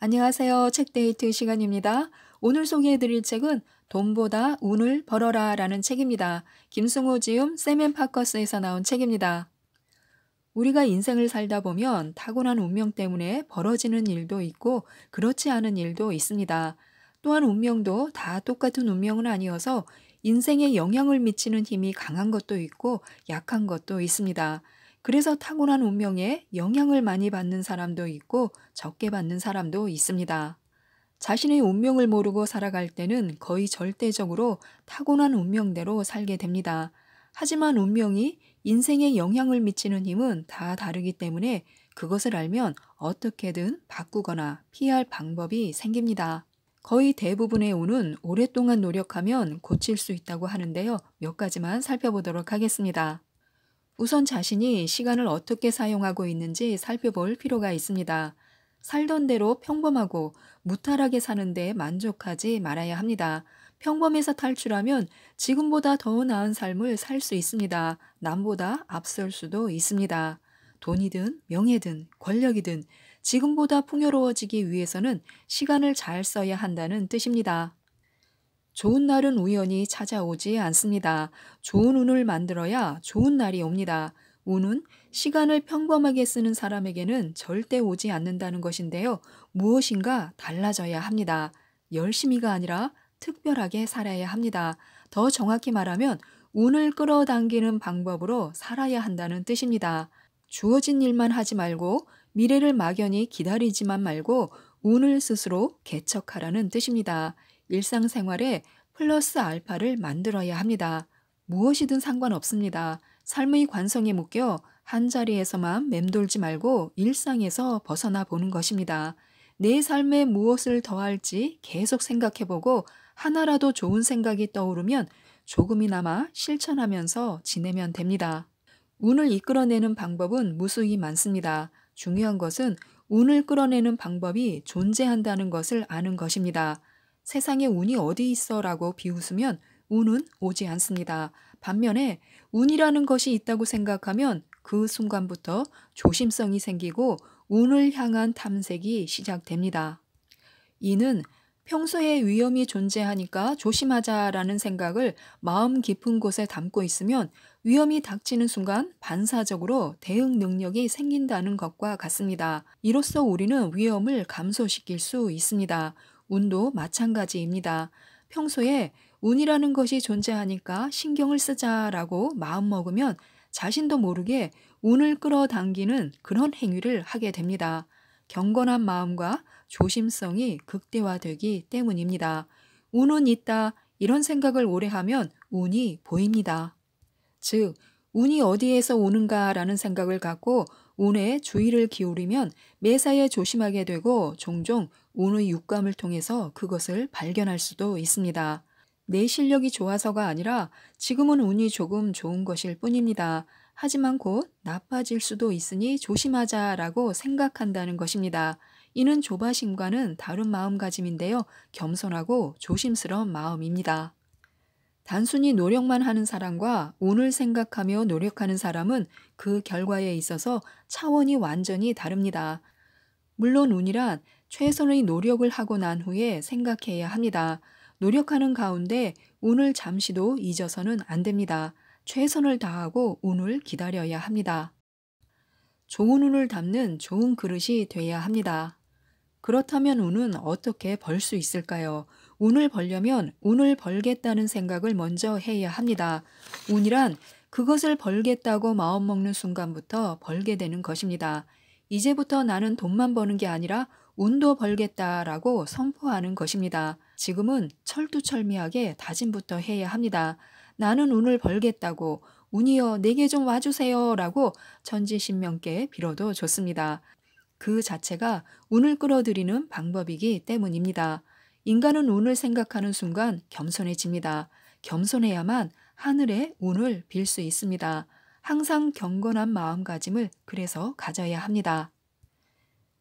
안녕하세요. 책데이트 시간입니다. 오늘 소개해드릴 책은 돈보다 운을 벌어라 라는 책입니다. 김승호 지음 세멘 파커스에서 나온 책입니다. 우리가 인생을 살다 보면 타고난 운명 때문에 벌어지는 일도 있고 그렇지 않은 일도 있습니다. 또한 운명도 다 똑같은 운명은 아니어서 인생에 영향을 미치는 힘이 강한 것도 있고 약한 것도 있습니다. 그래서 타고난 운명에 영향을 많이 받는 사람도 있고 적게 받는 사람도 있습니다. 자신의 운명을 모르고 살아갈 때는 거의 절대적으로 타고난 운명대로 살게 됩니다. 하지만 운명이 인생에 영향을 미치는 힘은 다 다르기 때문에 그것을 알면 어떻게든 바꾸거나 피할 방법이 생깁니다. 거의 대부분의 운은 오랫동안 노력하면 고칠 수 있다고 하는데요. 몇 가지만 살펴보도록 하겠습니다. 우선 자신이 시간을 어떻게 사용하고 있는지 살펴볼 필요가 있습니다. 살던 대로 평범하고 무탈하게 사는데 만족하지 말아야 합니다. 평범에서 탈출하면 지금보다 더 나은 삶을 살 수 있습니다. 남보다 앞설 수도 있습니다. 돈이든 명예든 권력이든 지금보다 풍요로워지기 위해서는 시간을 잘 써야 한다는 뜻입니다. 좋은 날은 우연히 찾아오지 않습니다. 좋은 운을 만들어야 좋은 날이 옵니다. 운은 시간을 평범하게 쓰는 사람에게는 절대 오지 않는다는 것인데요. 무엇인가 달라져야 합니다. 열심히가 아니라 특별하게 살아야 합니다. 더 정확히 말하면 운을 끌어당기는 방법으로 살아야 한다는 뜻입니다. 주어진 일만 하지 말고 미래를 막연히 기다리지만 말고 운을 스스로 개척하라는 뜻입니다. 일상생활에 플러스 알파를 만들어야 합니다. 무엇이든 상관없습니다. 삶의 관성에 묶여 한 자리에서만 맴돌지 말고 일상에서 벗어나 보는 것입니다. 내 삶에 무엇을 더할지 계속 생각해보고 하나라도 좋은 생각이 떠오르면 조금이나마 실천하면서 지내면 됩니다. 운을 이끌어내는 방법은 무수히 많습니다. 중요한 것은 운을 끌어내는 방법이 존재한다는 것을 아는 것입니다. 세상에 운이 어디 있어 라고 비웃으면 운은 오지 않습니다. 반면에 운이라는 것이 있다고 생각하면 그 순간부터 조심성이 생기고 운을 향한 탐색이 시작됩니다. 이는 평소에 위험이 존재하니까 조심하자라는 생각을 마음 깊은 곳에 담고 있으면 위험이 닥치는 순간 반사적으로 대응 능력이 생긴다는 것과 같습니다. 이로써 우리는 위험을 감소시킬 수 있습니다. 운도 마찬가지입니다. 평소에 운이라는 것이 존재하니까 신경을 쓰자라고 마음먹으면 자신도 모르게 운을 끌어당기는 그런 행위를 하게 됩니다. 경건한 마음과 조심성이 극대화되기 때문입니다. 운은 있다 이런 생각을 오래 하면 운이 보입니다. 즉, 운이 어디에서 오는가라는 생각을 갖고 운에 주의를 기울이면 매사에 조심하게 되고 종종 운의 육감을 통해서 그것을 발견할 수도 있습니다. 내 실력이 좋아서가 아니라 지금은 운이 조금 좋은 것일 뿐입니다. 하지만 곧 나빠질 수도 있으니 조심하자라고 생각한다는 것입니다. 이는 조바심과는 다른 마음가짐인데요. 겸손하고 조심스러운 마음입니다. 단순히 노력만 하는 사람과 운을 생각하며 노력하는 사람은 그 결과에 있어서 차원이 완전히 다릅니다. 물론 운이란 최선의 노력을 하고 난 후에 생각해야 합니다. 노력하는 가운데 운을 잠시도 잊어서는 안 됩니다. 최선을 다하고 운을 기다려야 합니다. 좋은 운을 담는 좋은 그릇이 돼야 합니다. 그렇다면 운은 어떻게 벌 수 있을까요? 운을 벌려면 운을 벌겠다는 생각을 먼저 해야 합니다. 운이란 그것을 벌겠다고 마음먹는 순간부터 벌게 되는 것입니다. 이제부터 나는 돈만 버는 게 아니라 운도 벌겠다라고 선포하는 것입니다. 지금은 철두철미하게 다짐부터 해야 합니다. 나는 운을 벌겠다고 운이여 내게 좀 와주세요 라고 천지신명께 빌어도 좋습니다. 그 자체가 운을 끌어들이는 방법이기 때문입니다. 인간은 운을 생각하는 순간 겸손해집니다. 겸손해야만 하늘의 운을 빌 수 있습니다. 항상 경건한 마음가짐을 그래서 가져야 합니다.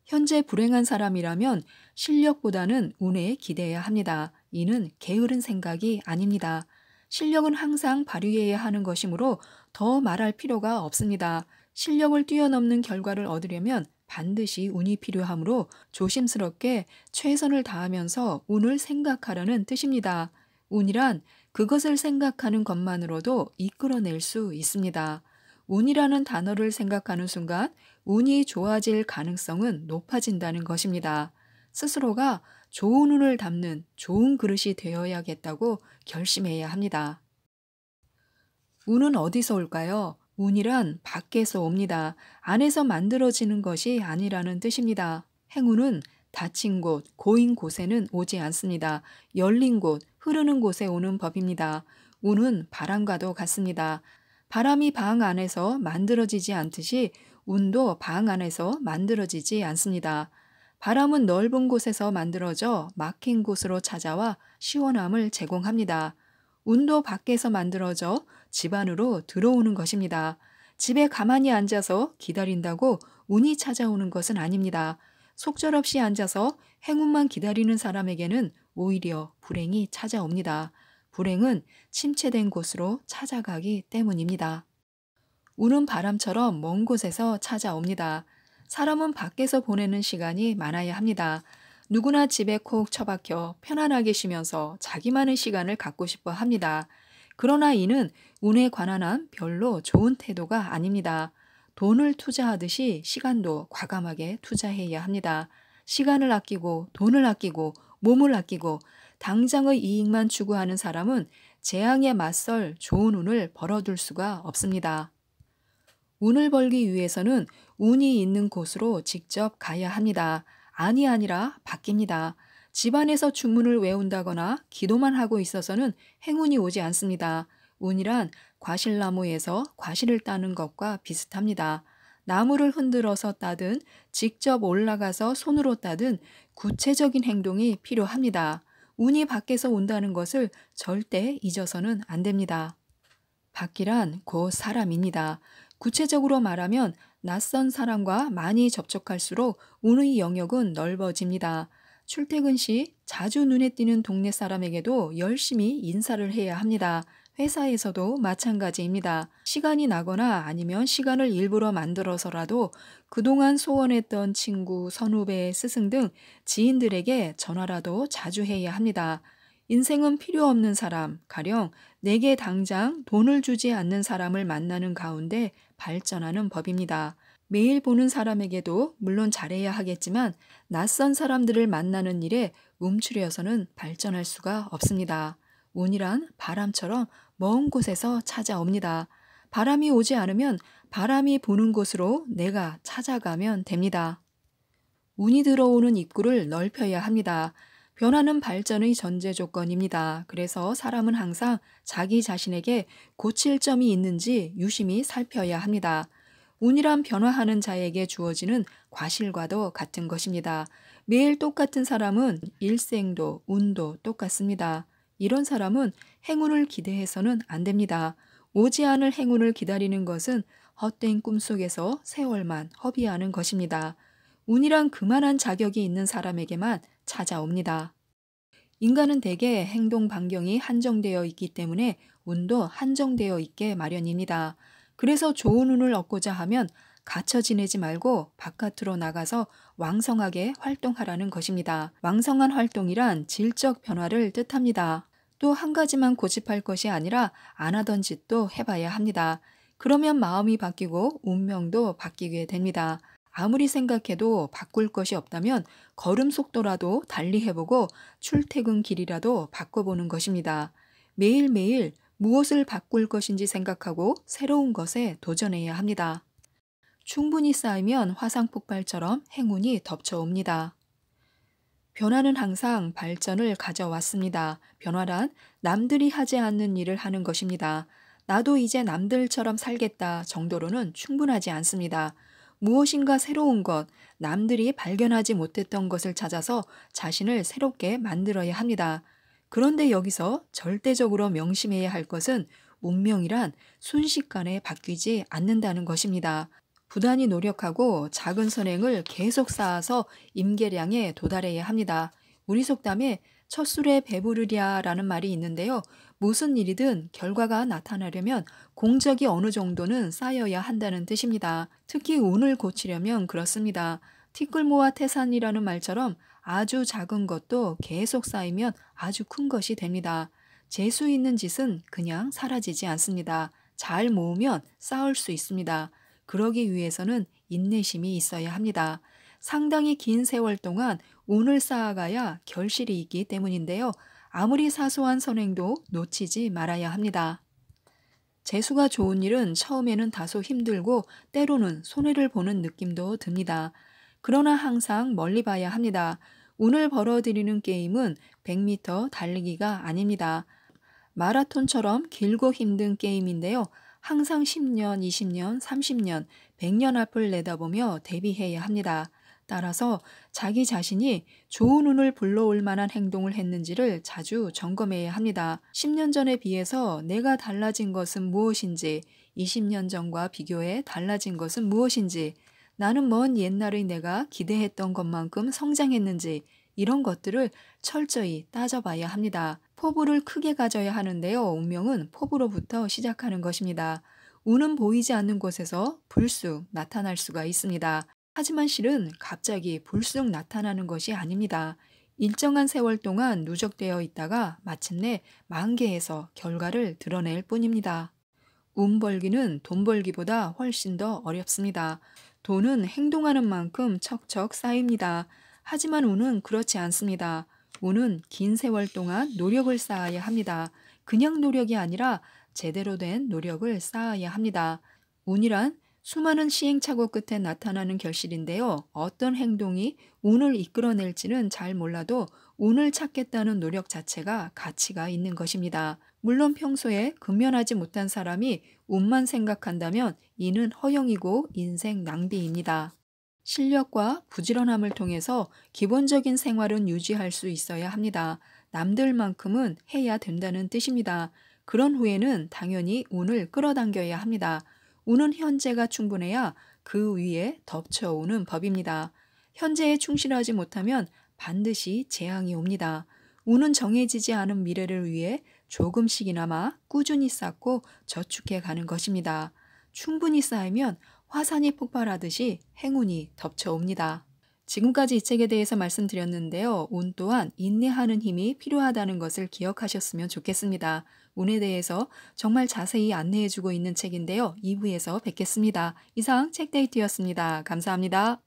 현재 불행한 사람이라면 실력보다는 운에 기대해야 합니다. 이는 게으른 생각이 아닙니다. 실력은 항상 발휘해야 하는 것이므로 더 말할 필요가 없습니다. 실력을 뛰어넘는 결과를 얻으려면 반드시 운이 필요하므로 조심스럽게 최선을 다하면서 운을 생각하라는 뜻입니다. 운이란 그것을 생각하는 것만으로도 이끌어낼 수 있습니다. 운이라는 단어를 생각하는 순간 운이 좋아질 가능성은 높아진다는 것입니다. 스스로가 좋은 운을 담는 좋은 그릇이 되어야겠다고 결심해야 합니다. 운은 어디서 올까요? 운이란 밖에서 옵니다. 안에서 만들어지는 것이 아니라는 뜻입니다. 행운은 닫힌 곳, 고인 곳에는 오지 않습니다. 열린 곳, 흐르는 곳에 오는 법입니다. 운은 바람과도 같습니다. 바람이 방 안에서 만들어지지 않듯이 운도 방 안에서 만들어지지 않습니다. 바람은 넓은 곳에서 만들어져 막힌 곳으로 찾아와 시원함을 제공합니다. 운도 밖에서 만들어져 집 안으로 들어오는 것입니다. 집에 가만히 앉아서 기다린다고 운이 찾아오는 것은 아닙니다. 속절없이 앉아서 행운만 기다리는 사람에게는 오히려 불행이 찾아옵니다. 불행은 침체된 곳으로 찾아가기 때문입니다. 우는 바람처럼 먼 곳에서 찾아옵니다. 사람은 밖에서 보내는 시간이 많아야 합니다. 누구나 집에 콕 처박혀 편안하게 쉬면서 자기만의 시간을 갖고 싶어 합니다. 그러나 이는 운에 관한 한 별로 좋은 태도가 아닙니다. 돈을 투자하듯이 시간도 과감하게 투자해야 합니다. 시간을 아끼고 돈을 아끼고 몸을 아끼고 당장의 이익만 추구하는 사람은 재앙에 맞설 좋은 운을 벌어둘 수가 없습니다. 운을 벌기 위해서는 운이 있는 곳으로 직접 가야 합니다. 아니 아니라 바뀝니다. 집안에서 주문을 외운다거나 기도만 하고 있어서는 행운이 오지 않습니다. 운이란 과실나무에서 과실을 따는 것과 비슷합니다. 나무를 흔들어서 따든 직접 올라가서 손으로 따든 구체적인 행동이 필요합니다. 운이 밖에서 온다는 것을 절대 잊어서는 안 됩니다. 밖이란 곧 사람입니다. 구체적으로 말하면 낯선 사람과 많이 접촉할수록 운의 영역은 넓어집니다. 출퇴근 시 자주 눈에 띄는 동네 사람에게도 열심히 인사를 해야 합니다. 회사에서도 마찬가지입니다. 시간이 나거나 아니면 시간을 일부러 만들어서라도 그동안 소원했던 친구, 선후배, 스승 등 지인들에게 전화라도 자주 해야 합니다. 인생은 필요 없는 사람, 가령 내게 당장 돈을 주지 않는 사람을 만나는 가운데 발전하는 법입니다. 매일 보는 사람에게도 물론 잘해야 하겠지만 낯선 사람들을 만나는 일에 움츠려서는 발전할 수가 없습니다. 운이란 바람처럼 먼 곳에서 찾아옵니다. 바람이 오지 않으면 바람이 부는 곳으로 내가 찾아가면 됩니다. 운이 들어오는 입구를 넓혀야 합니다. 변화는 발전의 전제 조건입니다. 그래서 사람은 항상 자기 자신에게 고칠 점이 있는지 유심히 살펴야 합니다. 운이란 변화하는 자에게 주어지는 과실과도 같은 것입니다. 매일 똑같은 사람은 일생도 운도 똑같습니다. 이런 사람은 행운을 기대해서는 안 됩니다. 오지 않을 행운을 기다리는 것은 헛된 꿈속에서 세월만 허비하는 것입니다. 운이란 그만한 자격이 있는 사람에게만 찾아옵니다. 인간은 대개 행동 반경이 한정되어 있기 때문에 운도 한정되어 있게 마련입니다. 그래서 좋은 운을 얻고자 하면 갇혀 지내지 말고 바깥으로 나가서 왕성하게 활동하라는 것입니다. 왕성한 활동이란 질적 변화를 뜻합니다. 또 한 가지만 고집할 것이 아니라 안 하던 짓도 해봐야 합니다. 그러면 마음이 바뀌고 운명도 바뀌게 됩니다. 아무리 생각해도 바꿀 것이 없다면 걸음 속도라도 달리 해보고 출퇴근 길이라도 바꿔보는 것입니다. 매일매일 무엇을 바꿀 것인지 생각하고 새로운 것에 도전해야 합니다. 충분히 쌓이면 화상 폭발처럼 행운이 덮쳐옵니다. 변화는 항상 발전을 가져왔습니다. 변화란 남들이 하지 않는 일을 하는 것입니다. 나도 이제 남들처럼 살겠다 정도로는 충분하지 않습니다. 무엇인가 새로운 것, 남들이 발견하지 못했던 것을 찾아서 자신을 새롭게 만들어야 합니다. 그런데 여기서 절대적으로 명심해야 할 것은 운명이란 순식간에 바뀌지 않는다는 것입니다. 부단히 노력하고 작은 선행을 계속 쌓아서 임계량에 도달해야 합니다. 우리 속담에 첫술에 배부르랴라는 말이 있는데요. 무슨 일이든 결과가 나타나려면 공적이 어느 정도는 쌓여야 한다는 뜻입니다. 특히 운을 고치려면 그렇습니다. 티끌모아 태산이라는 말처럼 아주 작은 것도 계속 쌓이면 아주 큰 것이 됩니다. 재수 있는 짓은 그냥 사라지지 않습니다. 잘 모으면 쌓을 수 있습니다. 그러기 위해서는 인내심이 있어야 합니다. 상당히 긴 세월 동안 운을 쌓아가야 결실이 있기 때문인데요. 아무리 사소한 선행도 놓치지 말아야 합니다. 재수가 좋은 일은 처음에는 다소 힘들고 때로는 손해를 보는 느낌도 듭니다. 그러나 항상 멀리 봐야 합니다. 운을 벌어들이는 게임은 100m 달리기가 아닙니다. 마라톤처럼 길고 힘든 게임인데요. 항상 10년, 20년, 30년, 100년 앞을 내다보며 대비해야 합니다. 따라서 자기 자신이 좋은 운을 불러올 만한 행동을 했는지를 자주 점검해야 합니다. 10년 전에 비해서 내가 달라진 것은 무엇인지, 20년 전과 비교해 달라진 것은 무엇인지, 나는 먼 옛날의 내가 기대했던 것만큼 성장했는지, 이런 것들을 철저히 따져봐야 합니다. 포부를 크게 가져야 하는데요. 운명은 포부로부터 시작하는 것입니다. 운은 보이지 않는 곳에서 불쑥 나타날 수가 있습니다. 하지만 실은 갑자기 불쑥 나타나는 것이 아닙니다. 일정한 세월 동안 누적되어 있다가 마침내 만개해서 결과를 드러낼 뿐입니다. 운 벌기는 돈 벌기보다 훨씬 더 어렵습니다. 돈은 행동하는 만큼 척척 쌓입니다. 하지만 운은 그렇지 않습니다. 운은 긴 세월 동안 노력을 쌓아야 합니다. 그냥 노력이 아니라 제대로 된 노력을 쌓아야 합니다. 운이란 수많은 시행착오 끝에 나타나는 결실인데요. 어떤 행동이 운을 이끌어낼지는 잘 몰라도 운을 찾겠다는 노력 자체가 가치가 있는 것입니다. 물론 평소에 근면하지 못한 사람이 운만 생각한다면 이는 허영이고 인생 낭비입니다. 실력과 부지런함을 통해서 기본적인 생활은 유지할 수 있어야 합니다. 남들만큼은 해야 된다는 뜻입니다. 그런 후에는 당연히 운을 끌어당겨야 합니다. 운은 현재가 충분해야 그 위에 덮쳐오는 법입니다. 현재에 충실하지 못하면 반드시 재앙이 옵니다. 운은 정해지지 않은 미래를 위해 조금씩이나마 꾸준히 쌓고 저축해 가는 것입니다. 충분히 쌓이면 화산이 폭발하듯이 행운이 덮쳐옵니다. 지금까지 이 책에 대해서 말씀드렸는데요. 운 또한 인내하는 힘이 필요하다는 것을 기억하셨으면 좋겠습니다. 운에 대해서 정말 자세히 안내해주고 있는 책인데요. 2부에서 뵙겠습니다. 이상 책데이트였습니다. 감사합니다.